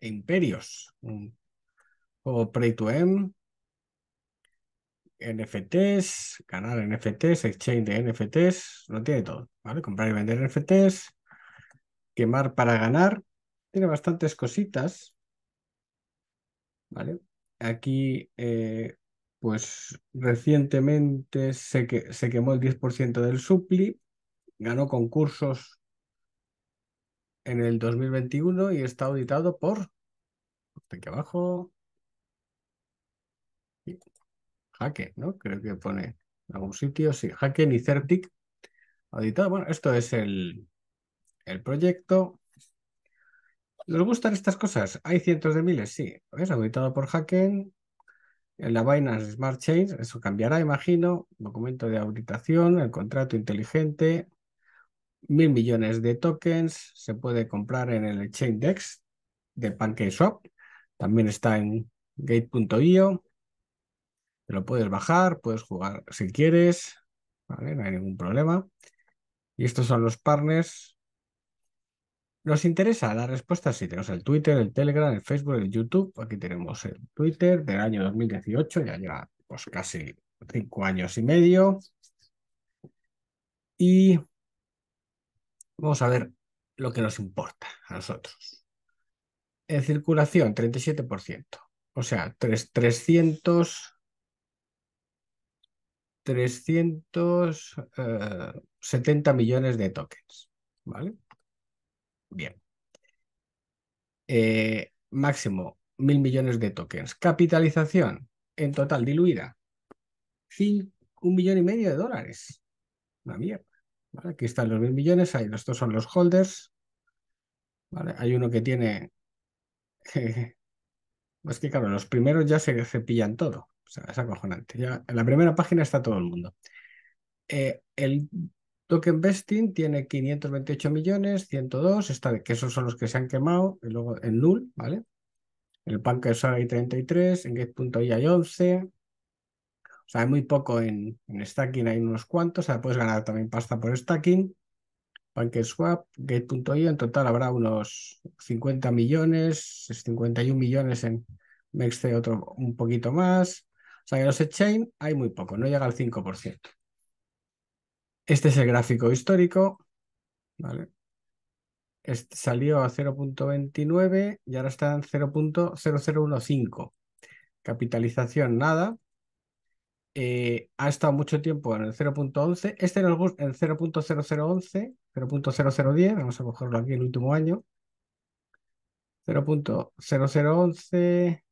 Imperios, un juego to m NFTs, ganar NFTs, exchange de NFTs, no tiene todo, ¿vale? Comprar y vender NFTs, quemar para ganar, tiene bastantes cositas, ¿vale? Aquí, eh, pues recientemente se, que, se quemó el 10% del supli, ganó concursos en el 2021 y está auditado por, aquí abajo, Jaque, ¿no? Creo que pone en algún sitio, sí, Jaque y Certic auditado. Bueno, esto es el, proyecto. ¿Les gustan estas cosas? Hay cientos de miles, sí. Es auditado por Haken. En la Binance Smart Chain, eso cambiará, imagino. Documento de auditación, el contrato inteligente, mil millones de tokens, se puede comprar en el Exchange Dex de PancakeSwap, también está en gate.io, te lo puedes bajar, puedes jugar si quieres, no hay ningún problema. Y estos son los partners. Nos interesa la respuesta, sí, tenemos el Twitter, el Telegram, el Facebook, el YouTube, aquí tenemos el Twitter del año 2018, ya lleva pues casi cinco años y medio. Y Vamos a ver lo que nos importa a nosotros. En circulación, 37%. O sea, 370 eh, millones de tokens. ¿Vale? Bien. Eh, máximo, 1.000 millones de tokens. Capitalización, en total diluida, un millón y medio de dólares. Una mierda. Aquí están los mil millones, ahí estos son los holders. ¿Vale? Hay uno que tiene... es que claro, los primeros ya se, se pillan todo. O sea, es acojonante. Ya, en la primera página está todo el mundo. Eh, el token vesting tiene 528 millones, 102, está, que esos son los que se han quemado, y luego en null, ¿vale? El PAN que hay 33, en Gate.io hay 11, o sea, hay muy poco en, stacking, hay unos cuantos. O sea, puedes ganar también pasta por stacking. PancakeSwap, Gate.io, en total habrá unos 50 millones, 51 millones en next, otro un poquito más. O sea los exchange hay muy poco, no llega al 5%. Este es el gráfico histórico. ¿vale? Este salió a 0.29 y ahora está en 0.0015. Capitalización nada, eh, ha estado mucho tiempo en el 0.11, este en el, en 0.0011, 0.0010, vamos a cogerlo aquí el último año, 0.0011,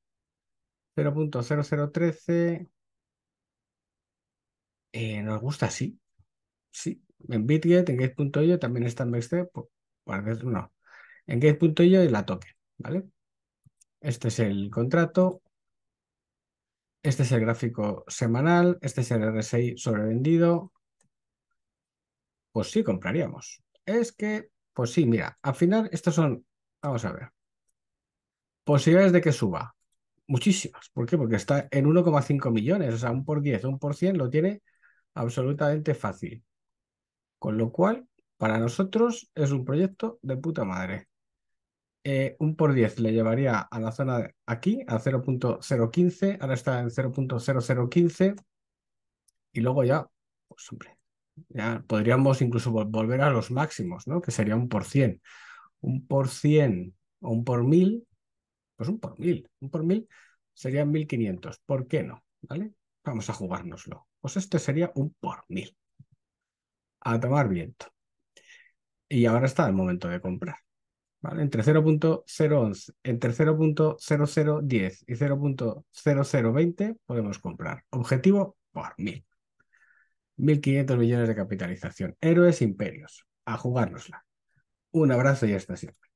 0.0013, eh, nos gusta así, sí, en Bitget, en Gate.io también está en Mixed, pues, no, en Gate.io y la toque, ¿vale? Este es el contrato, este es el gráfico semanal, este es el RSI sobrevendido. Pues sí, compraríamos. Es que, pues sí, mira, al final estos son, vamos a ver, posibilidades de que suba. Muchísimas. ¿Por qué? Porque está en 1,5 millones, o sea, un por 10, un por 100 lo tiene absolutamente fácil. Con lo cual, para nosotros es un proyecto de puta madre. Eh, un por 10 le llevaría a la zona aquí, a 0.015, ahora está en 0.0015, y luego ya, pues hombre, ya podríamos incluso volver a los máximos, ¿no? Que sería un por 100. Un por 100 o un por 1000, pues un por 1000, un por 1000 serían 1500, ¿por qué no? ¿Vale? Vamos a jugárnoslo. Pues este sería un por 1000. A tomar viento. Y ahora está el momento de comprar. ¿vale? Entre 0.011, entre 0.0010 y 0.0020 podemos comprar. Objetivo por 1000. 1.500 millones de capitalización. Héroes imperios. A jugárnosla. Un abrazo y hasta siempre.